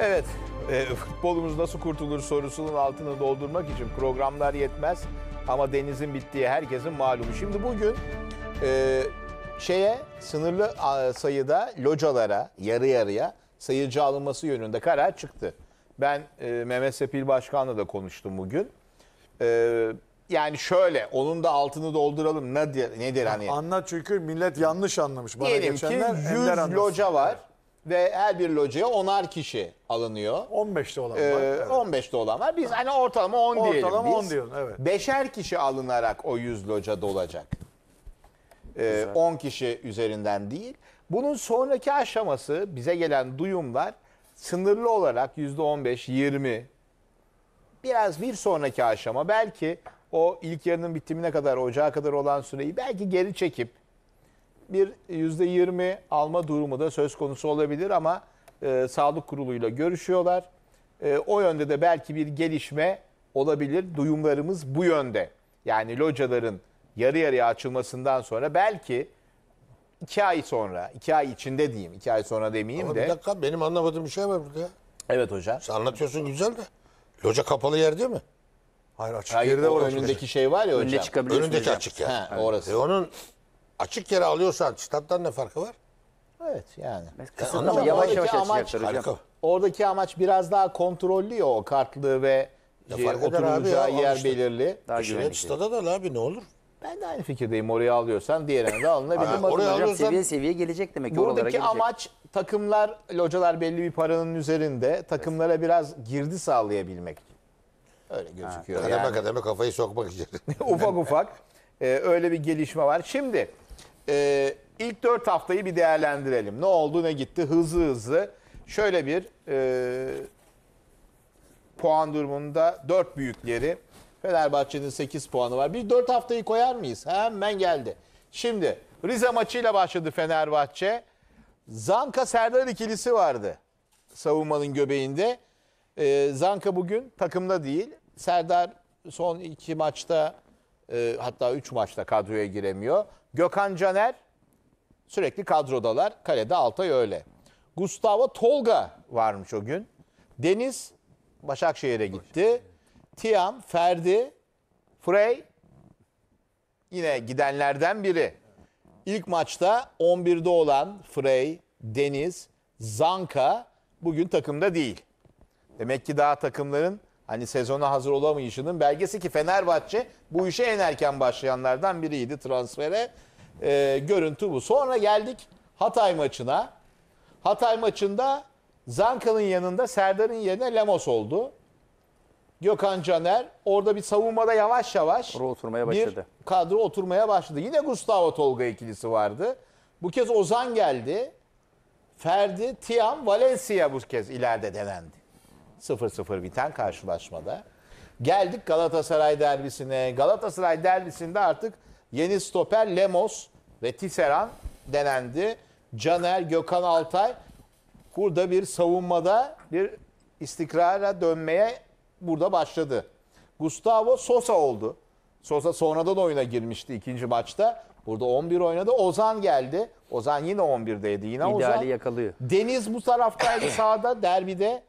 Evet, e, futbolumuz nasıl kurtulur sorusunun altını doldurmak için programlar yetmez. Ama denizin bittiği herkesin malumu. Şimdi bugün e, şeye sınırlı sayıda localara yarı yarıya sayıcı alınması yönünde karar çıktı. Ben e, Mehmet Sepil Başkan'la da konuştum bugün. E, yani şöyle onun da altını dolduralım ne nedir hani. Anlat çünkü millet yanlış anlamış. Bana Diyelim ki 100 loca var ve her bir locaya onar kişi alınıyor. 15'te olan ee, var. Ee, evet. 15'te olan var. Biz hani ortalama 10 ortalama diyelim. Ortalama 10 diyelim evet. Beşer kişi alınarak o 100 loca dolacak. Ee, 10 kişi üzerinden değil. Bunun sonraki aşaması bize gelen duyumlar sınırlı olarak %15, 20 biraz bir sonraki aşama belki o ilk yarının bitimine kadar ocağa kadar olan süreyi belki geri çekip bir %20 alma durumu da söz konusu olabilir ama e, sağlık kuruluyla görüşüyorlar. E, o yönde de belki bir gelişme olabilir. Duyumlarımız bu yönde. Yani locaların yarı yarıya açılmasından sonra belki iki ay sonra, iki ay içinde diyeyim, iki ay sonra demeyeyim Ama de. bir dakika benim anlamadığım bir şey var burada ya. Evet hocam. Sen anlatıyorsun güzel de. Loca kapalı yer değil mi? Hayır açık Hayır, yerde o önündeki şey var ya hocam. Önüne çıkabiliyorsun Önündeki hocam. açık yer. Ha, orası. E onun Açık yere alıyorsan stat'tan ne farkı var? Evet yani. Kısıtlama ama yavaş yavaş amaç, Oradaki amaç biraz daha kontrollü ya o kartlığı ve Ne şey, fark abi ya, yer alıştı. belirli. Daha stada da abi ne olur? Ben de aynı fikirdeyim. Oraya alıyorsan diğerine de alınabilir. Ama Oraya alıyorsan seviye seviye gelecek demek. Buradaki amaç takımlar, localar belli bir paranın üzerinde takımlara biraz girdi sağlayabilmek. Öyle gözüküyor. Kademe kademe kafayı sokmak için. ufak ufak e, öyle bir gelişme var. Şimdi e, ilk 4 haftayı bir değerlendirelim. Ne oldu ne gitti hızlı hızlı. Şöyle bir e, puan durumunda 4 büyükleri Fenerbahçe'nin 8 puanı var. Bir 4 haftayı koyar mıyız? Hemen geldi. Şimdi Rize maçıyla başladı Fenerbahçe. Zanka Serdar ikilisi vardı savunmanın göbeğinde. E, Zanka bugün takımda değil. Serdar son iki maçta e, hatta 3 maçta kadroya giremiyor. Gökhan Caner sürekli kadrodalar. Kalede Altay öyle. Gustavo Tolga varmış o gün. Deniz Başakşehir'e gitti. Tiam, Ferdi, Frey yine gidenlerden biri. İlk maçta 11'de olan Frey, Deniz, Zanka bugün takımda değil. Demek ki daha takımların hani sezona hazır olamayışının belgesi ki Fenerbahçe bu işe en erken başlayanlardan biriydi transfere. E, görüntü bu. Sonra geldik Hatay maçına. Hatay maçında Zanka'nın yanında Serdar'ın yerine Lemos oldu. Gökhan Caner orada bir savunmada yavaş yavaş Kadro oturmaya başladı. bir kadro oturmaya başladı. Yine Gustavo Tolga ikilisi vardı. Bu kez Ozan geldi. Ferdi, Tiam, Valencia bu kez ileride denendi. 0-0 biten karşılaşmada. Geldik Galatasaray derbisine. Galatasaray derbisinde artık yeni stoper Lemos ve Tisseran denendi. Caner, Gökhan Altay burada bir savunmada bir istikrara dönmeye burada başladı. Gustavo Sosa oldu. Sosa sonradan oyuna girmişti ikinci maçta. Burada 11 oynadı. Ozan geldi. Ozan yine 11'deydi. Yine İdeali Ozan. yakalıyor. Deniz bu taraftaydı sağda derbide.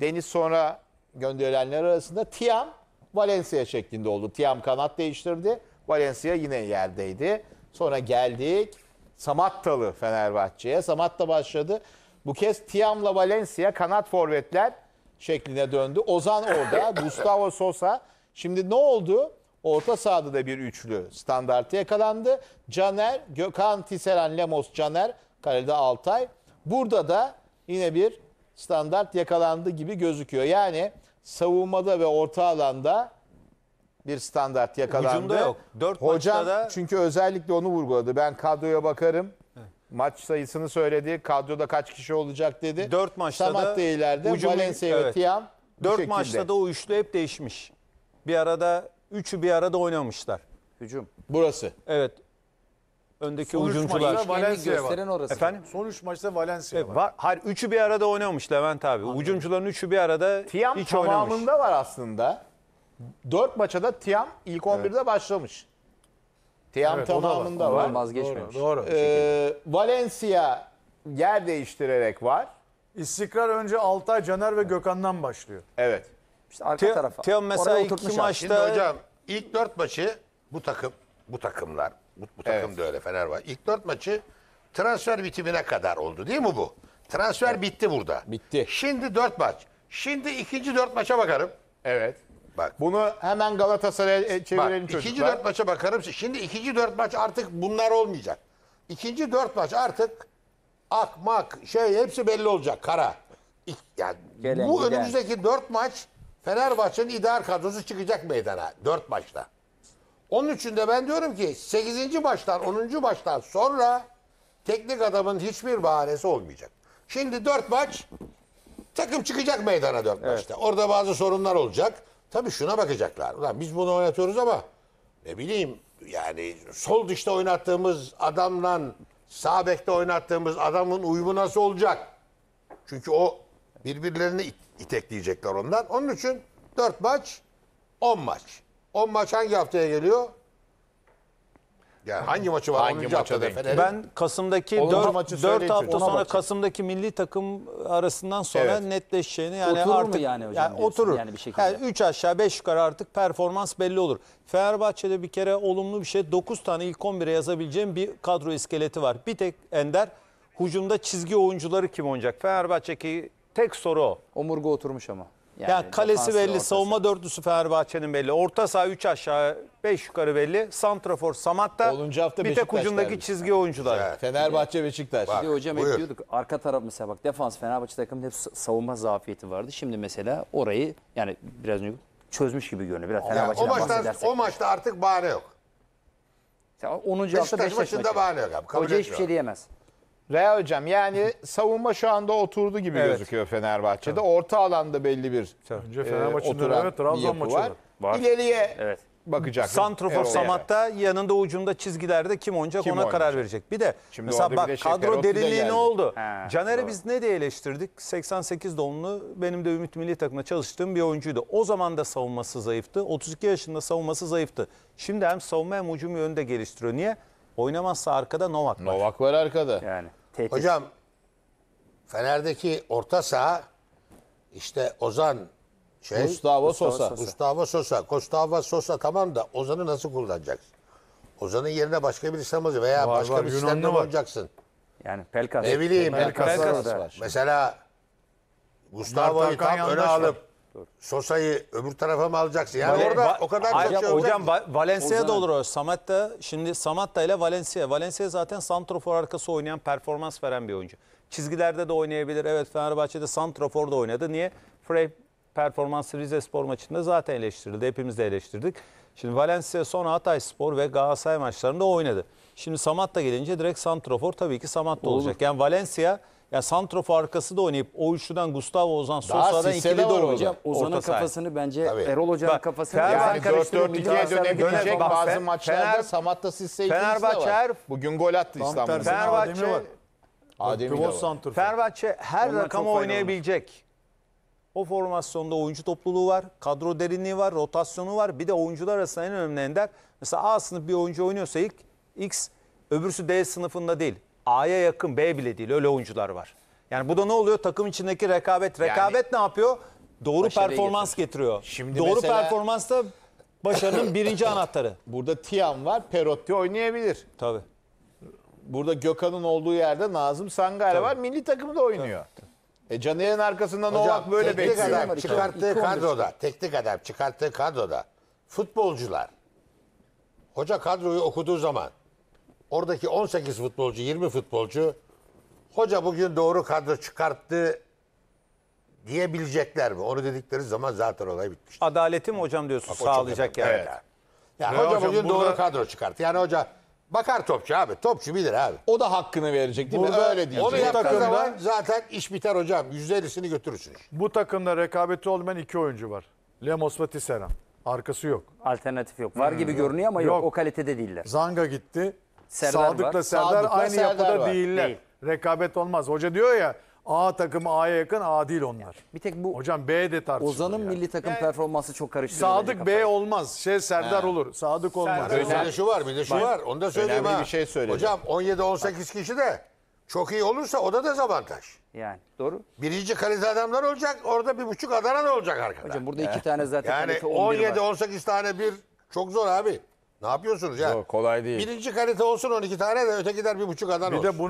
Deniz sonra gönderilenler arasında Tiam Valencia şeklinde oldu. Tiam kanat değiştirdi. Valencia yine yerdeydi. Sonra geldik Samattalı Fenerbahçe'ye. Samatta başladı. Bu kez Tiam'la Valencia kanat forvetler şekline döndü. Ozan orada, Gustavo Sosa. Şimdi ne oldu? Orta sahada da bir üçlü standartı yakalandı. Caner, Gökhan, Tiseren, Lemos, Caner, kalede Altay. Burada da yine bir standart yakalandı gibi gözüküyor. Yani savunmada ve orta alanda bir standart yakalandı. Hücumda yok. Dört Hocam da... çünkü özellikle onu vurguladı. Ben kadroya bakarım. Maç sayısını söyledi. Kadroda kaç kişi olacak dedi. Dört maçta Samat da ileride. Hücum, Valencia evet. ve Tiam. Dört maçta da o üçlü hep değişmiş. Bir arada üçü bir arada oynamışlar. Hücum. Burası. Evet öndeki Son üç hücumcular. Valencia var. orası. Efendim? Son 3 maçta Valencia var. Var, hayır üçü bir arada oynamış Levent abi. Ucumcuların üçü bir arada Tiam hiç tamamında oynamış. var aslında. 4 maça da Tiam ilk 11'de başlamış. Tiam o da var. tamamında var. vazgeçmemiş. Doğru. Ee, Valencia yer değiştirerek var. İstikrar önce Altay, Caner ve Gökhan'dan başlıyor. Evet. İşte arka Te- tarafa. Teo mesela Oraya iki maçta Şimdi hocam ilk dört maçı bu takım bu takımlar bu, bu takım evet. da öyle Fenerbahçe. İlk dört maçı transfer bitimine kadar oldu değil mi bu? Transfer evet. bitti burada. Bitti. Şimdi dört maç. Şimdi ikinci dört maça bakarım. Evet. Bak. Bunu hemen Galatasaray'a e, çevirelim Bak, çocuklar. İkinci dört maça bakarım. Şimdi ikinci dört maç artık bunlar olmayacak. İkinci dört maç artık akmak şey hepsi belli olacak kara. Yani Gelen, bu gider. önümüzdeki dört maç Fenerbahçe'nin idar kadrosu çıkacak meydana dört maçta. Onun için de ben diyorum ki 8. baştan 10. baştan sonra teknik adamın hiçbir bahanesi olmayacak. Şimdi 4 maç takım çıkacak meydana 4 evet. maçta. Orada bazı sorunlar olacak. Tabii şuna bakacaklar. Ulan biz bunu oynatıyoruz ama ne bileyim yani sol dışta oynattığımız adamla sağ bekte oynattığımız adamın uyumu nasıl olacak? Çünkü o birbirlerini it itekleyecekler ondan. Onun için 4 maç 10 maç. 10 maç hangi haftaya geliyor? Yani hangi maçı var? Hangi 10. haftada Ben Kasım'daki Onun 4, hafta sonra bakacağım. Kasım'daki milli takım arasından sonra Evet. netleşeceğini yani Oturur mu yani hocam diyorsun oturur. yani bir şekilde? 3 aşağı 5 yukarı artık performans belli olur. Fenerbahçe'de bir kere olumlu bir şey 9 tane ilk 11'e yazabileceğim bir kadro iskeleti var. Bir tek Ender hücumda çizgi oyuncuları kim oynayacak? Fenerbahçe'deki tek soru o. Omurga oturmuş ama. Yani, yani kalesi belli, ortası. savunma dörtlüsü Fenerbahçe'nin belli. Orta saha 3 aşağı 5 yukarı belli. Santrafor Samatta. Olunca hafta bir tek Beşiktaş ucundaki derbisi. çizgi oyuncular. Evet. Fenerbahçe Beşiktaş. Bak, Bir hocam buyur. ekliyorduk. Arka taraf mesela bak defans Fenerbahçe takımında hep savunma zafiyeti vardı. Şimdi mesela orayı yani biraz önce çözmüş gibi görünüyor. Biraz Yani o maçta o maçta artık bahane yok. Mesela 10. hafta Beşiktaş Beşiktaş maçında maçı. bahane yok abi. Kabul Hoca hiçbir şey diyemez. Rea hocam yani savunma şu anda oturdu gibi Evet. gözüküyor Fenerbahçe'de. Orta alanda belli bir Önce Fenerbahçe'nin oturan evet, Trabzon maçı var. var. İleriye Evet. bakacak. Santrofor Samat'ta yanında ucunda çizgilerde kim oynayacak Kim ona oynayacak? karar verecek. Bir de Şimdi orada mesela bir de kadro derinliği ne oldu? He, Caner'i doğru. biz ne diye eleştirdik? 88 doğumlu benim de Ümit Milli Takım'da çalıştığım bir oyuncuydu. O zaman da savunması zayıftı. 32 yaşında savunması zayıftı. Şimdi hem savunma hem hücumu yönde geliştiriyor. Niye? Oynamazsa arkada Novak var. Novak var arkada. Yani. Tehdit. Hocam Fener'deki orta saha işte Ozan şey, Gustavo, Sosa. Gustavo Sosa. Gustavo Sosa tamam da Ozan'ı nasıl kullanacaksın? Ozan'ın yerine başka bir İslamcı veya Var, başka var, bir Yunanlı sistemde var. olacaksın. Yani Pelkas. Ne bileyim. Pelkas, Pelkas var. Mesela Gustavo'yu Mert Hakan tam öne yandaş var. alıp Sosa'yı öbür tarafa mı alacaksın? Yani Vale- orada o kadar Hocam, çok şey hocam Va- Valencia'da olur o. Samat da şimdi Samat da ile Valencia. Valencia zaten santrofor arkası oynayan, performans veren bir oyuncu. Çizgilerde de oynayabilir. Evet Fenerbahçe'de santrofor da oynadı. Niye? Frame performansı Rize Spor maçında zaten eleştirildi. Hepimiz de eleştirdik. Şimdi Valencia son Hatay Spor ve Galatasaray maçlarında oynadı. Şimdi Samat da gelince direkt santrofor tabii ki Samat da olacak. Yani Valencia ya Santrof arkası da oynayıp o üçlüden Gustavo Ozan Daha Sosa'dan Sisse ikili de de Ozan'ın kafasını bence Tabii. Erol Hoca'nın kafasını Fenerbahçe- Yani Fener- 4-4-2'ye dönebilecek Bak, bazı maçlarda Fener- Samatta Sisse ikilisi de var. Bugün gol attı İstanbul'da. tersi. Fenerbahçe- Adem'i var. Adem'i var. Fenerbahçe her Onlar rakamı oynayabilecek. O formasyonda oyuncu topluluğu var, kadro derinliği var, rotasyonu var. Bir de oyuncular arasında en önemli ender. Mesela A sınıf bir oyuncu oynuyorsa ilk X öbürsü D sınıfında değil. A'ya yakın B bile değil öyle oyuncular var. Yani bu da ne oluyor? Takım içindeki rekabet. Rekabet ne yapıyor? Doğru performans getirir. getiriyor. Şimdi Doğru mesela- performans da başarının birinci anahtarı. Burada Tiam var, Perotti oynayabilir. Tabii. Burada Gökhan'ın olduğu yerde Nazım Sangare var. Milli takımda oynuyor. E Caner'in arkasında Novak böyle teknik bekliyor. adam çıkarttığı kadroda, teknik adam çıkarttığı kadroda futbolcular hoca kadroyu okuduğu zaman Oradaki 18 futbolcu, 20 futbolcu hoca bugün doğru kadro çıkarttı diyebilecekler mi? Onu dedikleri zaman zaten olay bitmiş. Adaleti mi hocam diyorsun Bak, sağlayacak yani? Evet. Yani hoca bugün burada... doğru kadro çıkarttı. Yani hoca bakar topçu abi. Topçu bilir abi. O da hakkını verecek değil burada, mi? Öyle diyecek. Onu yaptığı zaman zaten iş biter hocam. %50'sini götürürsün. Bu takımda rekabeti olmayan iki oyuncu var. Lemos ve Tisseram. Arkası yok. Alternatif yok. Var hmm. gibi görünüyor ama yok. yok. O kalitede değiller. Zanga gitti. Serdar Sadık'la var. Serdar Sadık'la aynı Serdar yapıda var. değiller. Değil. Rekabet olmaz. Hoca diyor ya A takım A'ya yakın A değil onlar. Bir tek bu Hocam B de tartışılır. Ozan'ın yani. milli takım Yani performansı çok karıştı. Sadık B olmaz. Şey Serdar olur. Sadık olmaz. Bir de şu var, bir de şu var. Onu da söyleyeyim önemli ha. bir şey söyledi. Hocam 17-18 kişi de çok iyi olursa o da dezavantaj. Yani doğru. Birinci kalite adamlar olacak, orada bir buçuk Adana olacak arkada. Hocam burada iki tane zaten yani kalite 11 17-18 tane bir çok zor abi. Ne yapıyorsunuz ya? Yok, kolay değil. Birinci kalite olsun 12 tane de ötekiler bir buçuk adam olsun. de bunu